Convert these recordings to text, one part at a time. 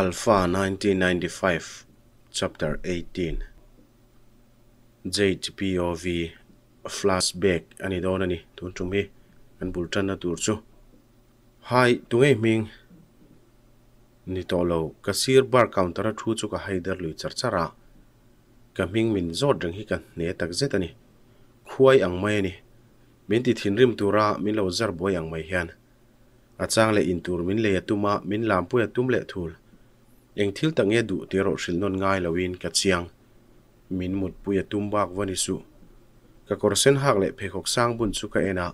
Alpha 1995 Chapter 18 JPOV Flashback ani do nani tun tu mi an bul tan na tur chu hai tu ngai ming ni to lo kasir bar counter a thu chu ka haider lui char chara ka ming min zo dang hi kan ne tak je tani khuai ang mai ni min ti thin rim tura min lo zar boyang mai hian achang le in tur min le yatuma, min lam pu le thul eng thil ta nge du te ro shil non ngai lawin ka chiang min mut pu ya tum bak wani su ka kor sen hak le phe khok sang bun su ka ena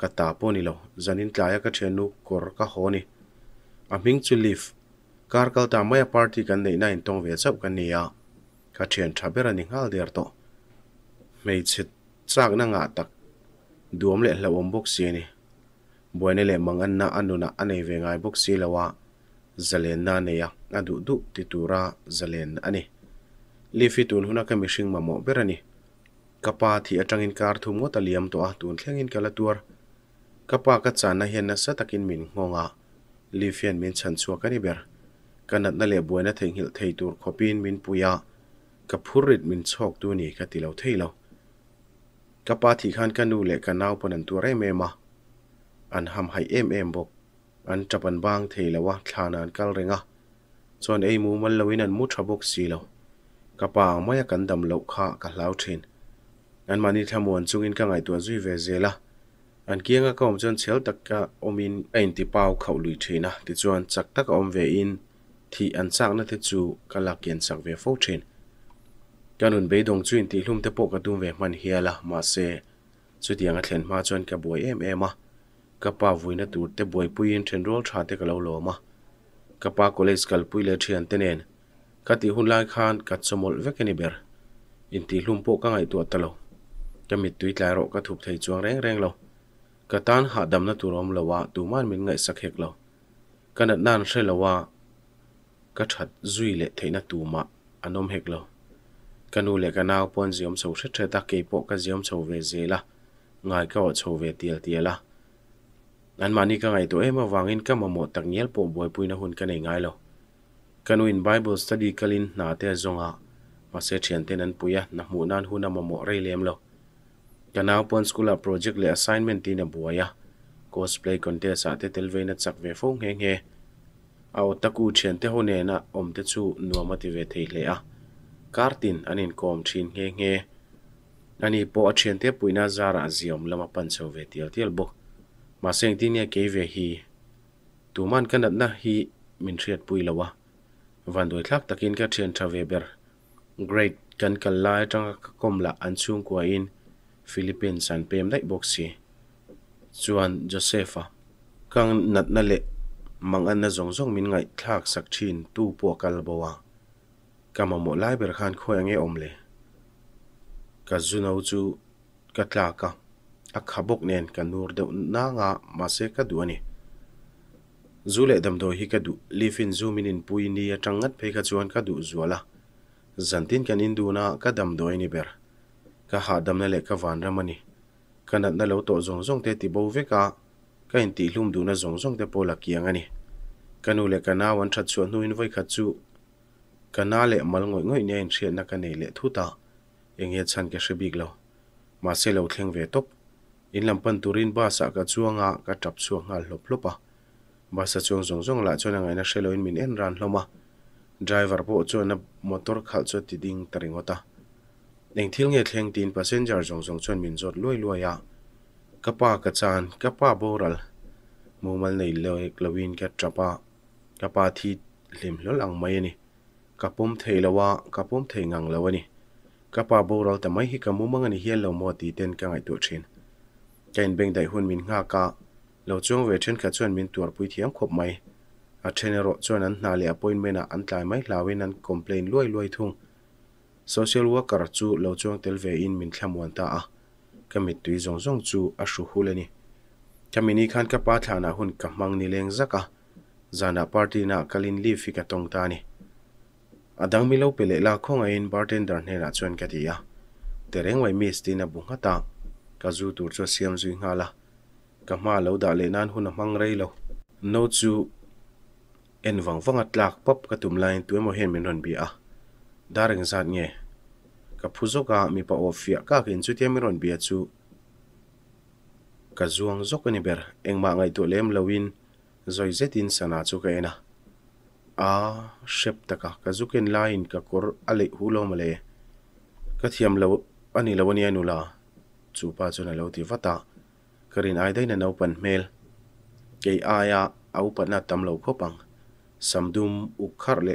ka ta po ni lo zanin tla ya ka thren nu kor ka ho ni a ming chu lif kar maya party kan nei nine tong ve chap kan ni ya ka thren tha ber ani ngal der to mei che chak ni zalen na neya adu du titura zalen ani lifi tun huna ka mishing mamo berani kapa thi atangin kar thum ngot aliam to a tun thlengin kala tur kapa ka chana hian na satakin min ngonga lifian min chan chuak ani ber kanat na le buana theng hil thei tur khopin min puya kaphurit min chok tu ni ka tilo theilo kapa thi khan kanu le kanau panan tur em ema an ham hai em em bok an tapan bang theilowa thlana an kal renga chuan eimu man loin an mu tha bawk si lo kapa maya kan dam lo kha ka hlau thin an mani thamuan chungin ka ngai tua zui ve zela an kianga ka om chuan chhel tak ka omin ein ti pau khẩu lui thina ti chuan chak tak om về in thì ăn sang nó thế chú cả lạc kiện sang về phố trên cả nôn bế đồng chuyện thì lùm tế bộ cả tùm về màn hìa là mà xe chú tiếng ngắt lên mà chọn cả buổi em em à kapa vuina tur te boi pui in thenrol tha te kalo lo ma kapa college kal pui le thian tenen kati hun lai khan kat somol vekeni ber in ti hlum po ka ngai tu atalo kamit tui tla ro ka thup thei chuang reng reng lo katan ha dam na turom lawa tu man min ngai sak hek lo kanat nan hre lawa ka that zui le theina tu ma anom hek lo kanu le kanau pon ziom so thre thre ta ke po ka ziom so ve zela ngai ka o cho ve tial tiela mà an mani ka ngai to ema mà một mamo tak bộ po boy puina hôn cái này ngay lo cái in bible study cái linh kalin na te zonga ma se thian ten an puya na mu nan hun na mamo rei lem lo nào pon school project le assignment tin a buaya cosplay contest a te telveina chak ve phong heng he ao taku thian te hone na om te chu thì ti ve thei le a kartin anin kom thin nge nge ani po a thian te puina zara ziom lama pan sau về tial tial bốc มาเสียงที่เนี่ยเกเวฮีตูมันกันนัดนะฮีมินเทียดปุยละวะวันโดยทักตะกินก็เทียนทราเวเบอร์เกรดกันกันลายจังก็กลมละอันซุงกว่าอินฟิลิปปินส์สันเปมได้บ็อกซีจวนโจเซฟะกังนัดนั่นแหละมังอันนะจงจงมินไงทักสักชินตู้ปัวกันละบวะกำมาหมดไล่เบอร์ขานคอยเงี้ยอมเลยกัจจุนเอาจูกัตลากะ akhabok nen ka nur de na nga ma se ka du ani zule dam do hi ka du lifin zoom in in pui ni atangat phe ka chuan ka du zuala zantin kan in du na ka dam do ini ber ka ha dam na le ka van ramani kanat na lo to zong zong te ti bo ve ka ka in ti du na zong te pola kiang kanu le kana wan that chu nu in voi ngoi ngoi nei na ka le thu ta eng he chan ke shibig in lampan turin ba sa ka chuanga ka tap chuanga lop lopa ba sa chuang zong zong la chuan angaina shelo in min en ran hloma driver po chuan motor khal chu ti ding taringota neng thil nge thleng tin passenger zong zong chuan min zot loi loi ya kapa ka chan kapa boral mumal nei lo ek lawin ka trapa kapa thi lim lo lang mai ni kapum theilawa kapum theingang lawani kapa boral ta mai hi kamumang ani mo ti ka ngai tu thin kain beng dai hun min nga ka lo chung ve then kha chuan min tur pui thiam khop mai a trainer ro chuan an hna le appointment a an tlai mai lawin an complain luai luai thung social worker chu lo chuang tel ve in min quan ta à, cái mình a kamit tui zong zong chu a shu hulani kamini khan ka pa thana hun ka mang ni à, zaka zana party na kalin li fi cái tong ta ni adang mi lo pele là không ai in bartender hne na chuan để ti a miss đi mi stina bunga ta ka zu tur cho xem duy nga la cả ma lâu đã lên nan hôn mang rei lâu. Nô chu en wang wang atlak pop ka tum lain hiện mình hen min à? bi a darang zat nge ka phuzo ka mi pa ofia ka kin chu tiam ron bi a chu ka zuang zok ni ber engma ngai tu lem lâu in, rồi lawin zoi zetin sana chu ka ena a shep taka ka zuken lain ka kor ale hulo male ka thiam lâu, anh lâu ani lawani anula Chú ba lâu chuna lo ti vata karin ai dai na no pan mel ke aya au pan na tam lo khopang samdum ukhar le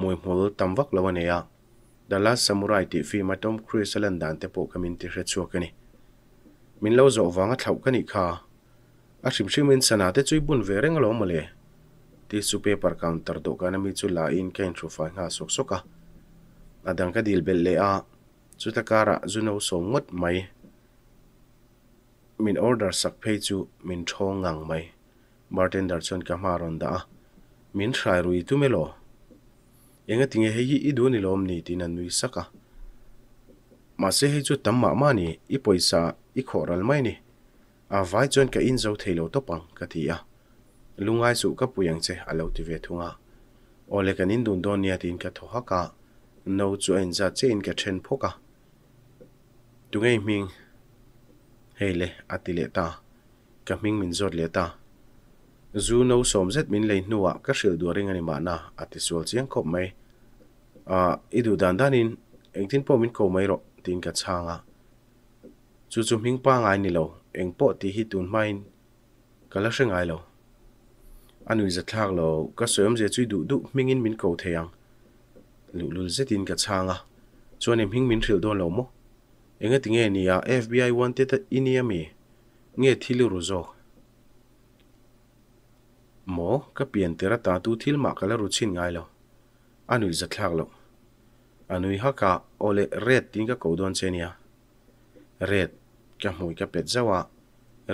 moi hmol tam vak lo ne ya dala samurai ti fi matom chrysalan dan te po kamin ti hre chu kani min lo zo wanga thlau kani kha a thrim thrim in sana te chui bun ve reng lo male ti su paper counter do kana mi chu la in kain thu fa nga sok soka adang ka dil bel le a chu takara zu no so ngot mai min order sak phe chu min tho ngang mai bartender chon ka maron da min thrai rui tu melo enga tinge he yi idu ni lom ni tinan nui saka ma se he chu tam ma ma ni i poisa i khoral mai ni a vai chon ka in zo thelo to pang ka thi ya lungai su ka puyang che alo ti ve thunga ole kan in dun don ya tin ka tho ha ka no chu en za che ka thren phoka tungai ming hele atile ta kaming min zot le ta zu no som zet min le nuwa ka shil du ring ani ma na ati sual chiang khop mai a idu dan dan in tin po min ko mai ro tin ka changa chu chu ming pa ngai ni lo eng po ti hi tun main kala ai lo anui za thak lo ka soyam je chui du du mingin min ko theyang lulul zetin ka changa chuanin hing min thil don lo mo enga tingeni ya FBI wanteta ini yami nge thili ruzo mo ka pian tera ta tu thil ma kala ru chin ngai lo anui za thlak lo anui ha ka ole red ting ka kodon chenia red ka hmui ka pet zawa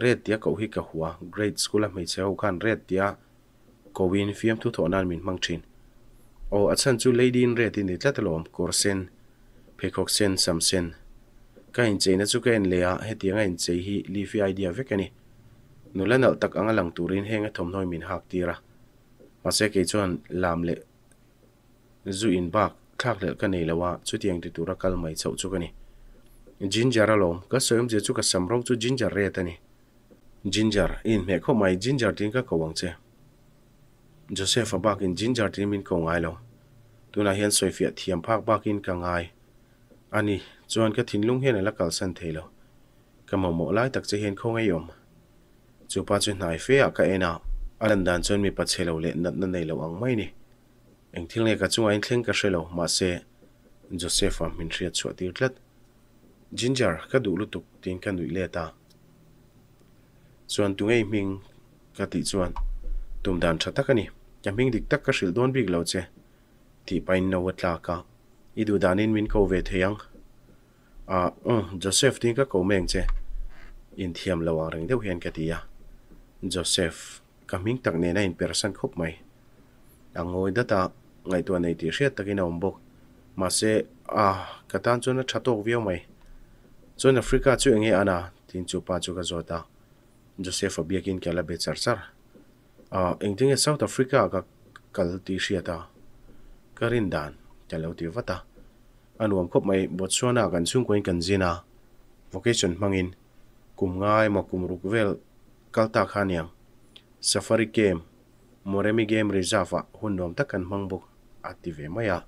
red tia ko hi ka hua grade school a mei cheu khan red tia kowin fiam thu tho nan min mang thin o achan chu lady in red in ni tlatalom korsen pekhok sen samsen ka hình chei na chu cái in le a tiếng tianga in chei hi leafy idea cái này, vek ani nula nal tak anga lang turin henga thom noi min hak tira ma se ke chon làm le zu in khác bak cái này là wa, lawa tiếng tiang ti tura kal mai chau chu cái này, ginger alom ka soim je chu ka samro chu ginger re ta này, ginger in mẹ kho mai ginger tin ka kawang che joseph bác in ginger tin min ko ngai lo tuna hian phiệt thiam bác bác in ka ngai ani chuan ka thin lung hian ala kal san thelo ka mo mo lai tak che hian khong ei om chu pa chu hnai fe a ka ena alan dan chuan mi pa chelo le nat na nei lo ang mai ni eng thil ne ka chunga in thleng ka hrelo ma se josepha min thria chu tir tlat ginger ka du lu tuk tin ka nui le ta chuan tu ngei ming ka ti chuan tum dan tha tak ani ka ming dik tak ka hril don big lo che ti pain no watla ka idu danin min ko ve theyang à ừ, Joseph tiếng các cậu mèn chứ in thiam là hoàng rừng theo hiền cái gì à Joseph cảm hình tặng này in person khúc mày à ngồi đó ta ngày tuần này thì xét ta cái nào bốc mà sẽ à cái tan cho nó chặt tóc vía mày cho nó Africa chú anh ấy ana tin chụp pa chú cái rồi ta Joseph ở biết kinh cái là bị sar sar à anh tiếng South Africa cái cái tí xét ta cái rin đàn cái lâu tiêu vất ta anuam khop mai botswana kan chung koin kan jina vocation mangin kum ngai ma kum ruk vel kalta khaniam safari game moremi game reserve hunnom ta kan mangbuk ative maya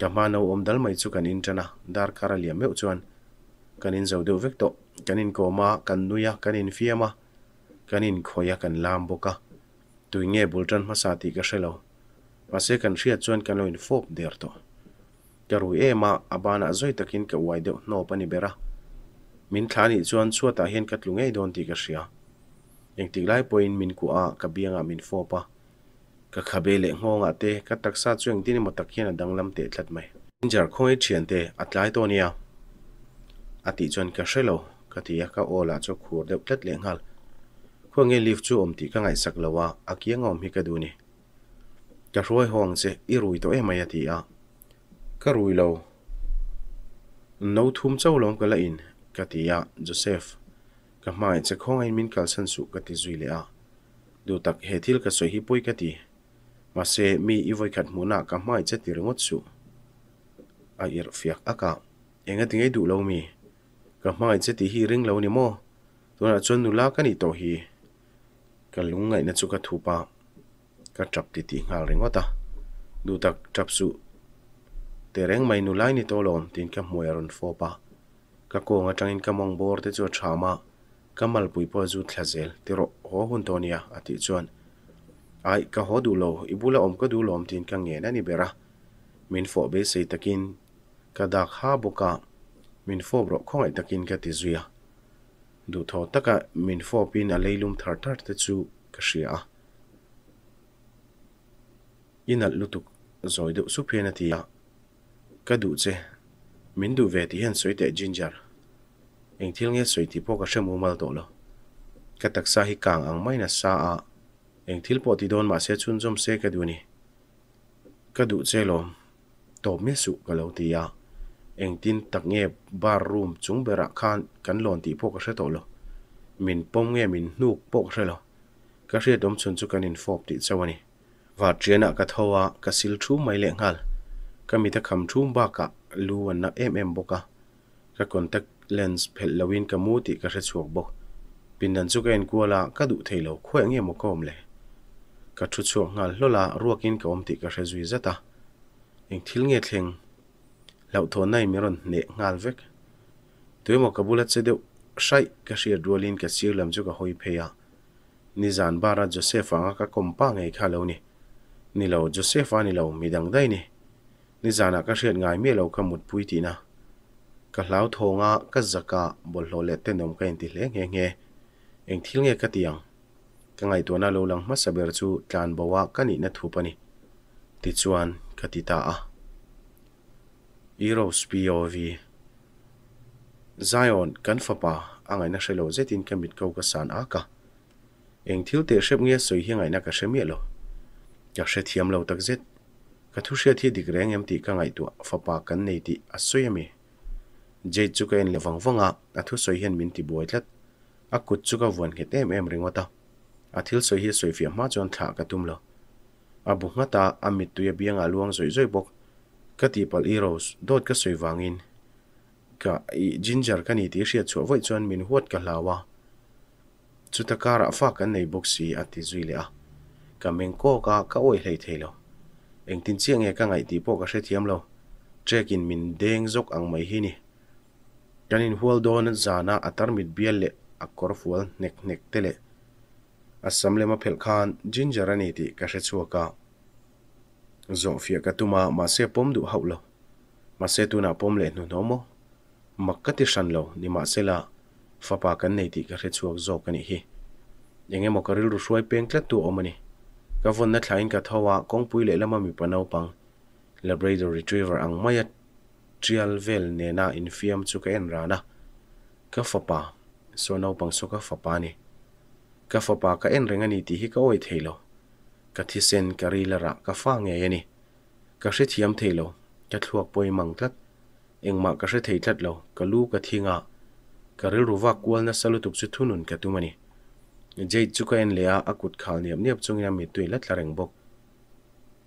kamano om dal mai chu kan intana dar karalia meu chuan kanin zodeu vekto kanin koma kan nuya kanin fiama kanin khoya kan lamboka tuinge bultan masati ka shelo ase kan ria chuan kan loin fop der to garu e ma abana zoi takin ka wai deu no pani bera min thani chuan chua ta hian katlu ngei don ti ka sia eng ti lai point min ku a ka bianga min fo pa ka khabe le ngo nga te ka taksa chuang tin motak hian dang lam te thlat mai injar khong e thian te atlai to nia ati chuan ka shelo ka ti ya ka ola cho khur deu thlat le ngal e lif chu om ka ngai sak lawa akiangom hi ka du ni ka i rui to e mai ati ka rui lo no thum chau lom ka la ah, in joseph ka mai che khong ai min kal san su ka ti zui le a ah. du tak he thil ka soi hi poi ka ma se mi i voi khat mu na ah ka mai che ti rengot su a ir fiak aka enga tingai du lo mi ka mai che ti hi ring lo ni mo tuna chon nu la ka ni to hi ka lungai na chu ka thupa ka trap ti ti ngal ringota du tak trap su te reng mai nu lai ni to lom tin ka hmuai er ron fopa ka ko nga tangin ka mong bor te chu chama, ka pui po zu thlazel ti ro ho hun tonia ati chuan ai ka ho du lo ibula om ka du lom tin ka nge na ni bera min fo be sei takin ka dak ha boka min fo bro ai takin ka ti zuya du tho taka min fo pin a leilum thar thar te chu ka shia inal lutuk zoidu supiana tia cái mình kaduce min du ve ti hen soite ginger eng thil nge soiti po ka shremu mal to lo ka taksa hi kang ang maina sa à, anh thil po thì don mà sẽ chun zoom xe cái du ni cái du che lo to me su cái lâu ti ya eng tin tak nghe bar room chung bera khan kan lon thì po ka shre to lo mình pom nghe mình nuốt po ka shre lo ka shre dom chun cái chu kan in fop ti chawani va triana ka thowa cái sil chú mày lẹng hal kamita kham thum ba ka luan na em em boka ka contact lens phel lawin ka mu ti ka hre chuak bo pin dan chuka en kuala ka du theilo khoeng em kom le ka thu chu ngal hlola ruakin ka om ti ka hre zui zata eng thil nge thleng lau tho nai meron ne ngal vek tuimo ka bulat se deu shai ka shir rolin ka sir lam chu ka hoi pheya ni zan bara joseph anga ka kompa ngai kha lo ni ni lo joseph ani lo midang dai ni ni zana ka hriat ngai mi lo ka mut pui ti na ka hlau thonga ka zaka bol lo le te nom ka in ti hle nge nge eng thil nge ka tiang ka ngai to na lo lang ma saber chu tlan bowa ka ni na thu pani ti chuan ka ti ta a Eros POV Zion kan fapa angai na hrelo zetin ka mit ko ka san a ka eng thil te hrep nge soi hi ngai na ka hremia lo ka hre thiam lo tak zet thu kathusia thi dikreng em ti ka ngai tu fapa kan nei ti asoi ami je chu ka en lewang wanga athu soi hian min ti boi tlat akut chu ka wan het em em ringota athil soi hi soi fi ma chon tha ka tum lo abu ngata amit tu ya bianga luang soi zoi bok ka ti pal i rose dot ka soi wangin ka i ginger ka ni ti hria chu voi chon min huat ka lawa chu takara fa kan nei boksi ati zui le a ka mengko ka ka oi hlei thelo eng tin chiang e ka ngai ti po ka hre thiam lo trek in mình deng zok ang mai hi ni kan in hual don zana atar mit bial le akor fual nek nek te le assam lema phel khan ginger ani ti ka hre chuaka zo fia ka tuma ma se pom du hau lo ma se tu na pom le nu nomo makka ti shan lo ni ma se la fapa kan nei ti ka hre chuak zo ka ni hi enge mokaril ru shuai peng tla tu omani Gavon na thlain ka thowa kongpui le lama mi panau pang Labrador Retriever ang maya trial vel ne na in fiam chu ka en rana ka fapa so nau pang so ka fapa ni ka fapa ka en renga ni ti hi ka oi theilo ka thi sen ka ri lara ka fa nge yani ka hre thiam theilo ka thluak poi mang tlat engma ka hre thei tlat lo ka lu ka thinga ka ril ruwa kwal na salutuk chu thunun ka tumani jay chuka en lea akut khal niam niap chungina mi tui lat la reng bok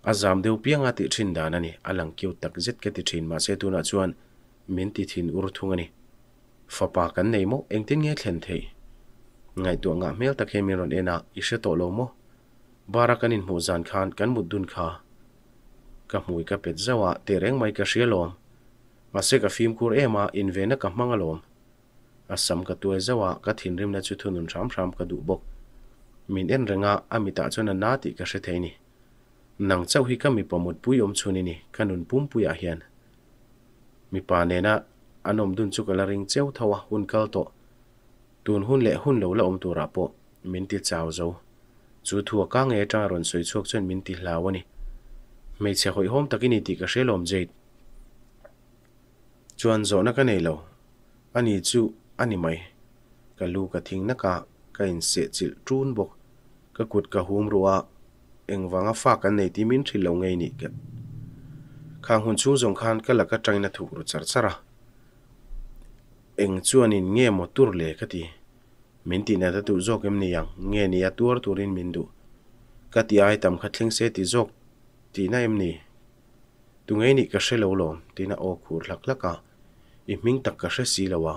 azam deu pianga ti thin dana ni alang keu tak zet ke ti thin ma se tuna chuan min ti thin ur thungani fapa kan nei mo tin nge thlen thei ngai tu nga mel tak hemin ron ena ise to lo mo barakan in mu zan khan kan mud dun kha ka mui ka pet zawa te reng mai ka hrialom ma se ka fim kur ema in vena ka mangalom asam ka tuai zawa ka thin rim na chu thunun ram ram ka du bok min en ranga amita chona na ti ka se theini nang chau hi ka mi pamut puyom chuni ni kanun pum puya hian mi pa ne na anom dun chu kala ring cheu thawa hun kal tun hun le hun lo la om tu ra po min nge ta ron soi chok chen min ti hom takini ti ka se lom chuan zo na ka nei lo animai kalu ka thing na ka ka in se chil trun bok ka kut ka hum ruwa eng wanga fa ka nei ti min thi lo ngei ni ka khang hun chu jong khan ka la ka tang na thu ru char chara eng chuan in nge mo tur le ka ti min ti na ta tu jok em ni yang nge ni ya tur turin min du ka ti ai tam kha thling se ti jok ti na em ni tu ngei ni ka she lo lo ti na o khur lak lak ka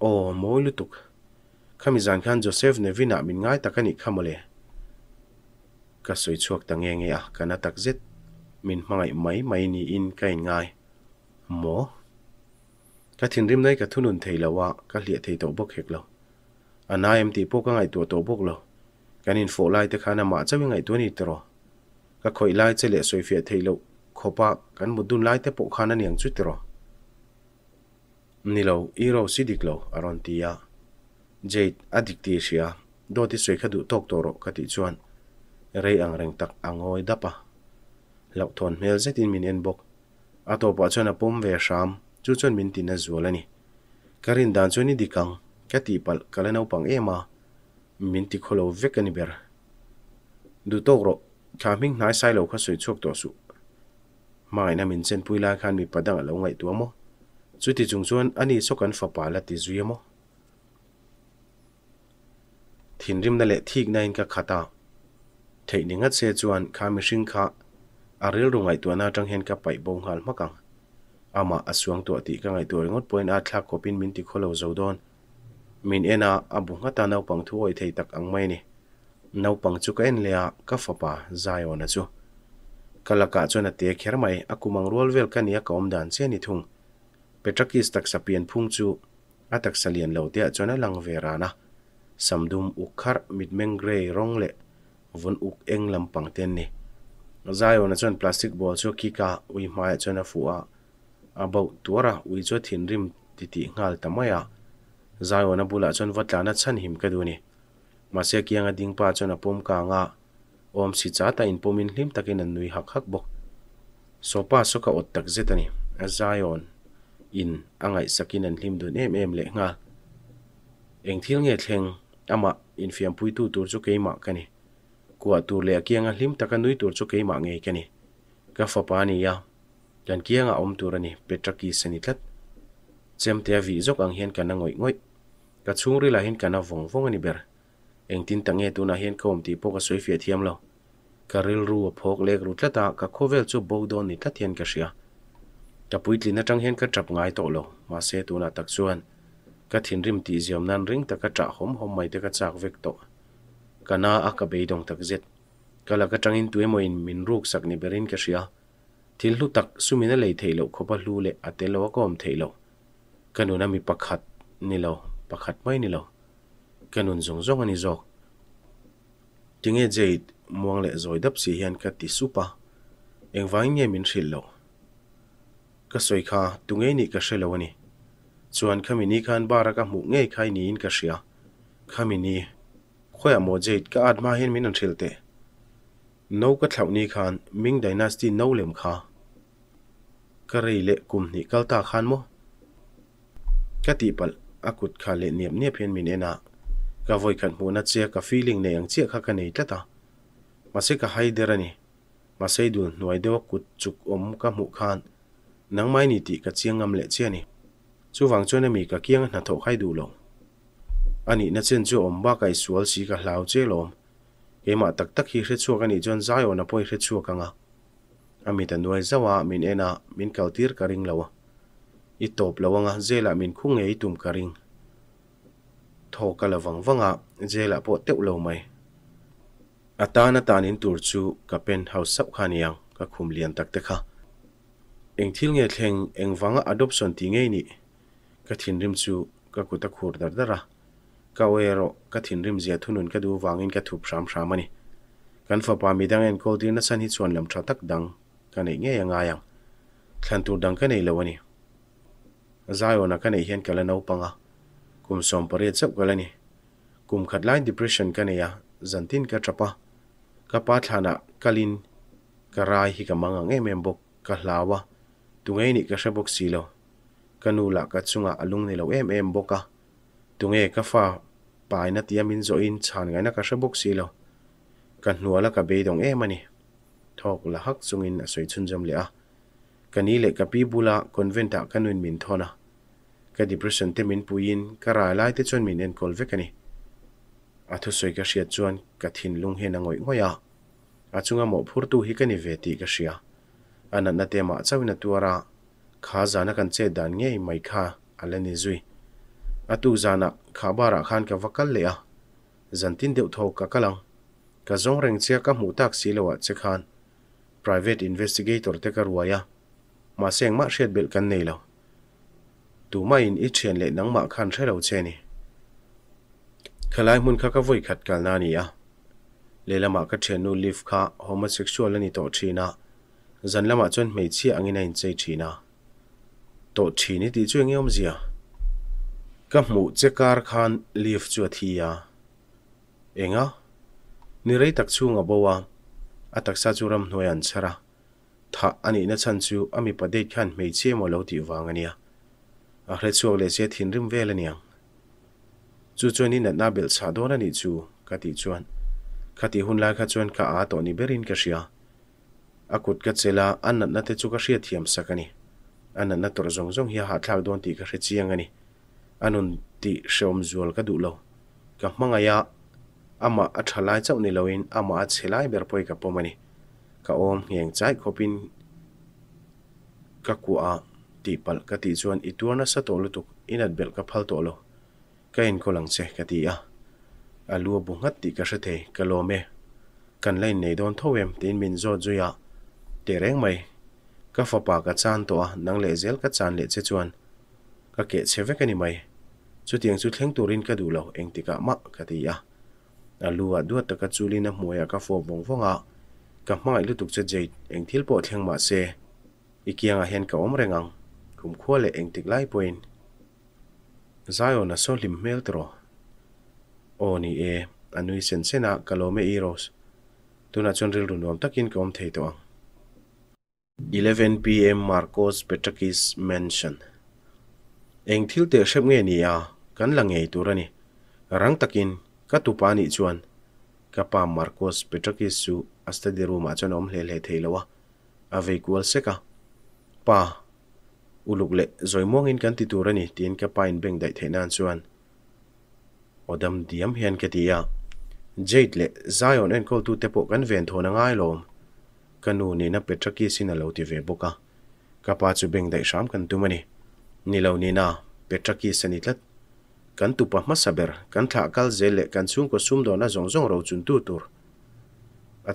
o moi lutuk khami zan khan joseph nevina min ngai takani khamole ka soi chuak ta nge nge a kana tak zet min mangai mai mai ni in kai ngay, mo ka thin rim nai ka thunun theilawa ka hlia thei to bok hek Anh ana em thì ti poka ngai tu to bok lo kanin fo lai te khana ma chawi ngày tu ni tro ka khoi lai chele soi fia theilo khopa kan mudun lai te khả năng niang chút tro nilo iro sidiklo aron tia jade adik ti sia do ti sui khadu tok toro kati chuan ray ang reng tak angoi dapa lau thon mel zetin min en bok ato pa chuan a pom ve sham chu chuan min tin azulani karin dan chuan dikang kati pal kalano pang ema min ti kholo vekani ber du toro, ro khaming nai sai lo kha chok to su mai na min chen puila khan mi padang lo ngai tu mo zui ti zhung zhuan ani sokan fa pa la ti zui mo. Thin rim na le thik na in ka khata. Thay ni ngat se zhuan ka mi shing ka. A ril rung ai tua na trang hen ka pai bong hal makang. Ama a suang tua ti ka ngai tua ringot poin a tla ko pin min ti kholo zau don. Min e na a bu ngata nau pang tu tak ang mai ni. Nau pang lea ka fa pa zai Kalaka chu na te kher mai a ka ni ka om dan chen petrakis taksa pian phungchu ataksa lian lo tia chona lang ve rana samdum ukhar mit meng grey rong le von uk eng lam pang ten ni zayo na chon plastic ball chu kika ui ma chona fuwa about tora ui cho thin rim titi ngal tamaya zayo na bula chon watlana chan him ka du ni ma se nga om si cha ta in pomin hlim sopa soka ot tak zetani azayon in angai sakin an hlim dun em em le nga eng thil nge thleng ama in fiam pui tu tur chu keima kani kwa tur le akianga hlim taka nui tur chu keima nge kani ka fapa ni ya kan kianga om turani petraki sani tlat chem te vi jok ang hian kana ngoi ngoi ka chung ri la hin kana vong vong ani ber eng tin tange tu na hian kom ti po ka soi fia thiam lo ka ril ru phok lek ru tlata ka cho chu bodon ni tlathian ka ria ta pui tlina tang hen ka trap ngai to lo ma se tu na tak chuan ka thin rim ti ziam nan ring ta ka tra hom hom mai te ka chak vek to kana a ka be dong tak zet kala ka tangin tu emo in min ruk sak ni berin ka ria thil lu tak sumina lei theilo khopa lu le atelo kom theilo kanuna mi pakhat nilo pakhat mai nilo kanun zong zong ani zok tinge jeit muang le zoidap si hian ka ti supa engwang mình min thrillo ka soi kha tu nge ni ka shelo ni chuan khami ni khan bara ka mu nge khai ni in ka shia khami ni khoya mo jeit ka atma hin min an thil te no ka thlau ni khan ming dynasty no lem kha ka rei le kum ni kalta khan mo ka ti pal akut kha le niam ne phen min ena ka voi khan mu na che ka feeling ne ang che kha ka nei tlata ma se ka hai derani ma sei dul noi dewa kut chuk om ka mu khan nang mai ni ti ka chiang ngam le che ni chu wang chon mi ka kiang na tho khai du lo ani na chen chu om ba kai sual si ka hlau che lo ke ma tak tak hi re chu ka ni jon zai ona poi re chu ka nga ami min ena min kal tir ka i top lawanga zela min khu ngei tum ka ring tho ka la wang wanga zela po mai atana tanin tur chu ka pen ka khum lian tak eng thil nge thleng eng wanga adoption ti ngei ni ka thin rim chu ka kuta khur dar dara ka wero ka thin rim zia thunun ka du wangin ka thup sham sham ani kan fa pa midang en kol din na san hi chuan lam tha tak dang ka nei nge anga yang thlan tu dang ka nei lawani zayo na ka nei hian kala nau panga kum som pare chap galani kum khatlain depression ka nei ya zantin ka trapa ka pa thlana kalin ka rai hi ka manga nge mem bok ka hlawa tunge ni ka sha boxi lo kanu la ka chunga alung ni lo em em boka tunge ka fa pai na tiam in zo in chan ngai na ka sha boxi lo kan nuala ka be dong em anh. thọc la hak chungin a soi chun jam le a kani le ka pi bula convent ta kanun min thona ka depression te min puin ka rải lai te chon min en kol ve kani a thu soi ka shia chuan ka thin lung he na ngoi à a a chunga mo phur tu hi kani ve ti ka shia ana na tema chawina tuara kha jana kan che dan ngei mai kha alani zui atu jana kha bara khan ka vakal le a zantin deu tho ka kalang ka zong reng che ka mu tak si lewa che khan private investigator te kar waya ma seng ma shet bel kan nei lo tu mai in ichen le nang ma khan threlo che ni khalai mun kha ka voi ya lelama ka thenu lif kha homosexual ani to thina dần lama chuan hmeichhia angin a inchei thina tawh thini tih chu eng gì à? các mụ che kar khan thi à? leaf chu a thi a enga ni rei tak chunga bowa a taksa chu ram hnoi an chara tha ani na chan chu ami pade khan mei che mo lo ti wang ania a hre chuak le che thin rim vel ania chu chuan in na bel cha don ani chu ka ti chuan kha ti hun lai kha chuan ka a to ni berin gì à? akut ka chela anna na te chuka hriat hiam sakani anna na tor zong zong hiya hat lak don ti ka hri chiang ani anun ti shom zual ka du lo ka manga ya ama a thalai chau ni loin ama a chelai ber poi ka pomani ka om ngeng chai khopin ka kua ti pal ka ti chuan i turna sa to lutuk inat bel ka phal ka in ko lang che ka ti ya a luo ngat ti ka hri เรงไหมก็ฟปากกจานตัวนังเลเซลกจานเลเชจวนก็เกเชฟกันไหมสุดยังสุดแข็งตัวรินก็ดูเลาเองติกะมักกตียะลัวดัวตะกัจุลินมวยก็ฟบวงฟงอ่ะก็ไม่รู้ตุกจะเจเองทิลโปแทงมาเซ อีกอย่างเห็นกับอมเรงังคุมข้วเลเองติกไล่ปืนไซออนสโซลิมเมลตรโอนี่เออันนี้เซนเซนากกลโลเมอีโรสตัวนั้ชจนเรื่องรุนแมตะกินกอมเทตัว11 pm Marcos Petrakis mention eng thil te shem nge ni a kan la ngei turani rang takin ka tupani chuan kapa Marcos Petrakis su asta diru ma chon om hle hle theilowa ave kual seka pa uluk le zoimong in kan ti turani tin ka pa in beng dai theinan chuan odam diam hian ke tia jade le zion en ko tu tepo kan ven thona ngay lom kanu ni na petraki sina lo ti ve boka kapa chu beng dai sham kan tumani ni lo ni na petraki sani tlat kan tu pa masaber kan tha kal zele kan chung ko sum do na zong zong ro chun tu tur a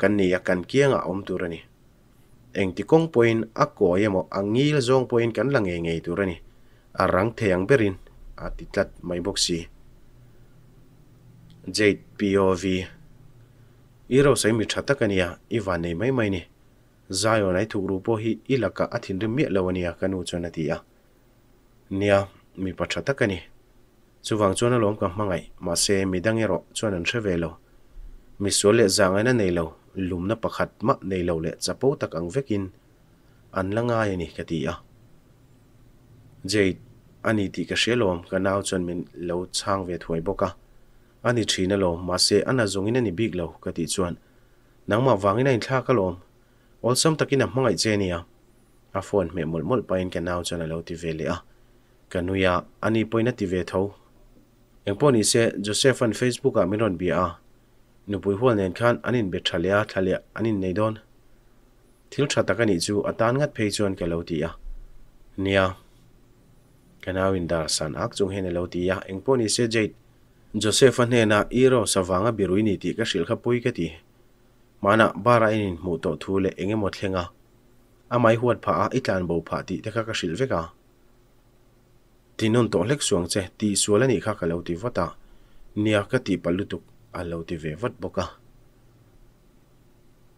kan ni ya kan kianga eng ti kong point a ko yemo angil zong point kan lange nge turani a rang theyang berin a titlat mai boxi jade pov iro sai mi thata kania iwane mai mai ni zayo nai thukru po hi ilaka athin rim mi lawania kanu chona ti ya nia mi pathata kani chuwang chona lom ka mangai ma se mi dangero chona threvelo mi na sole zangana neilo lumna pakhat ma neilo le chapo tak ang vekin an langa yani e kati ya jait ani ti ka shelom ka naw chon min lo chang ve thoi boka ani thina lo ma se ana zongin ani big lo ka ti chuan nangma wangin in thla ka lom olsam takin a hmangai chenia a phone me mol mol pain ke naw chana lo ti vele a kanuya ani poina ti ve tho engponi se joseph an facebook a miron bi a nupui hol nen khan anin be thalia thalia anin nei don thil tha takani chu atan ngat phei chuan ke lo ti a nia kanawin dar san ak chung hen lo ti a engponi se jait Josepha nena iro savanga biruini ti ka shil pui ka ti mana bara in mu to le enge mo thlenga amai huat pha a itlan bo pha ti te ka shil veka to lek suang ti sualani ni ka lo vata nia ka ti palutuk a lo ve vat boka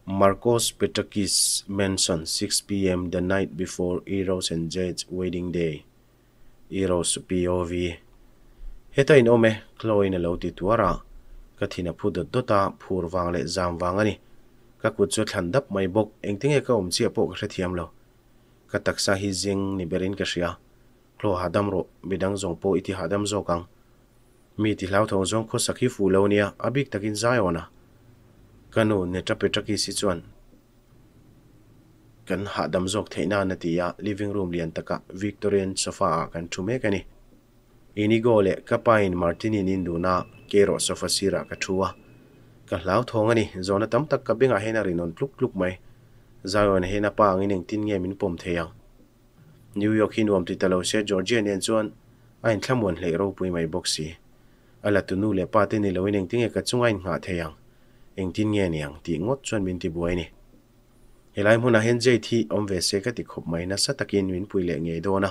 Marcos Petakis mentioned 6 p.m. the night before Eros and Jade's wedding day. Eros POV Heta ino meh, klo ina loo ti tuwa raa, ka thi na puu da dota puur vang le zaam vanga ni, ka ku tsu txandap may buk engting e ka u mtsi ya po kaxa thiam loo. Ka taksa hi zing ni berin kaxia, klo hadam roo, bidang zon po iti hadam zog ang. Mi iti lao thaw zon ko saki fu loo ni abik takin zayona. Ka nuu ne chapa chaki si tuan. Kan hadam zog thay na ti ya living room lian taka Victorian sofa kan chume ka ni. inigo le kapain martinin induna kero sofasira ka thua ka hlau thongani zona tam tak ka benga hena rinon tluk tluk mai zayon hena pa ngin eng tin nge min pom theya new york hin wam ti talo se georgia nen chuan ain thlamon hle ro pui mai boxi ala tunu le pa te ni lo in eng tinge ka chunga in nga theyang eng tin nge niang ti ngot chuan min ti buai ni helai hmuna hen jei thi om ve se ka ti khop mai na sa takin min pui le nge dona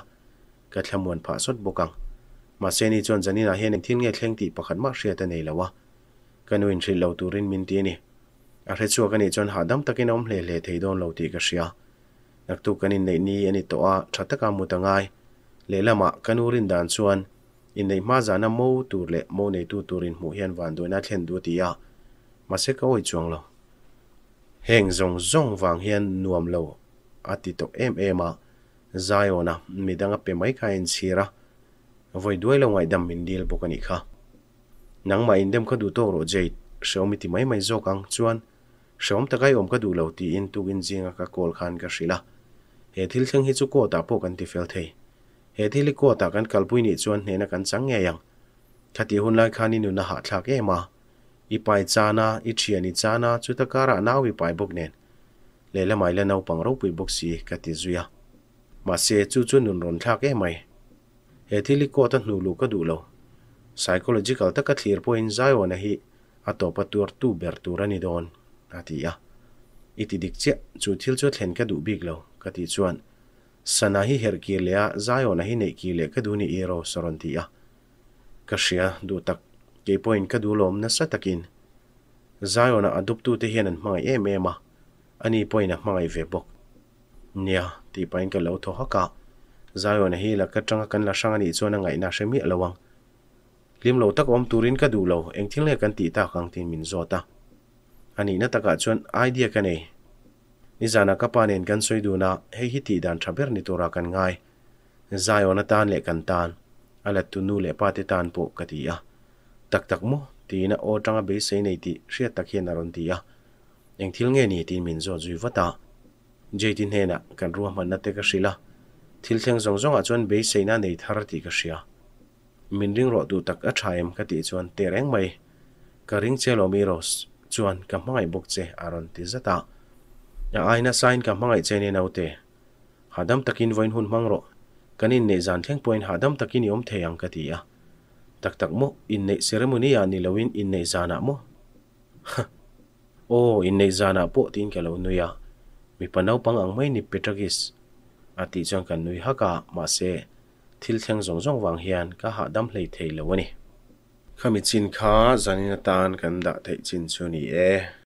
ka thlamon pha sot bokang maseni chon jani na hen thin nge thleng ti pakhat ma khriata nei lawa kanuin thri lo turin min ti ni a re chu ka ni chon ha dam takin om le le thei don lo ti ka sia nak tu kanin nei ni ani to a thata ka mutangai le lama kanurin dan chuan in nei ma jana mo tur na thlen du ti ya ma se ka oi chuang lo heng zong zong wang hian nuam lo ati to em voi duai la ngai dam min dil bokani kha nang ma indem kha du to ro jei xiaomi ti mai mai zo kang chuan xiaomi ta kai om kha du lo ti in tu in jing ka kol khan ka shila he thil thang hi chu ko ta po kan ti fel thei he thili ko ta kan kalpui ni chuan he na kan chang nge yang khati hun lai khani nu na ha thak e ethili ko ta nu lu ka du lo psychological ta ka thir po in hi a to tu ber tur don ati ya iti dik che chu thil chu thlen ka du big lo ka ti chuan sana hi her ki le a zai hi nei ki le ka du ni ero soron ti ya ka du tak ke point ka du lom na sa takin zai wan a dup tu te hian mai e ani point a mai ve bok nya ti pain ka lo tho ha giai Zion hi la ka tanga kan la sanga ni chuan ngai na shremi alawang vâng. lim lo tắc om turin ka du lo anh thing le kan ti ta kang tin do ta anh min zota ani na taka chuan idea ka nei ni zana ka panen kan soi du na hei hi ti dan thaber ni tora kan ngai ngay giai le kan tan lệ tan là tu nu lệ pa te tan po ka ti tắc tak tak mo ti na o tanga be sei nei ti tắc takhian aron ti a anh thil nghe ni à. tin min zo zui vata jaitin hena kan ruwa man na te ka shila thil theng zong zong a chuan be seina nei thar ti ka hria min ring ro du tak a thaim ka ti chuan te reng mai ka ring chelo mi ros chuan ka hmangai bok che aron ti zata ya aina sign ka hmangai che ni naute hadam takin voin hun ro kanin ne zan theng point hadam takin yom theyang ka ti a tak tak mo in nei ceremony ya ni lawin in nei zana mo o oh, in nei zana po tin ka lo nuya mi panau pang ang mai ni petagis ati chang kan nui haka ma se thil theng zong zong wang hian ka ha dam hlei thei lo ani khami chin kha zanina tan kan đã thấy chin chu ni e